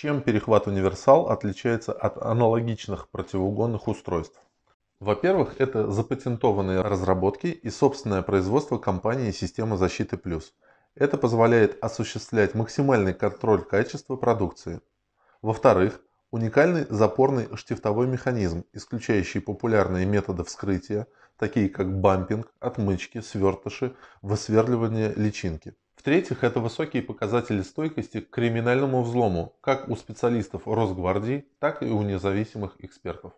Чем перехват универсал отличается от аналогичных противоугонных устройств? Во-первых, это запатентованные разработки и собственное производство компании «Система защиты плюс». Это позволяет осуществлять максимальный контроль качества продукции. Во-вторых, уникальный запорный штифтовой механизм, исключающий популярные методы вскрытия, такие как бампинг, отмычки, свертыши, высверливание личинки. В-третьих, это высокие показатели стойкости к криминальному взлому как у специалистов Росгвардии, так и у независимых экспертов.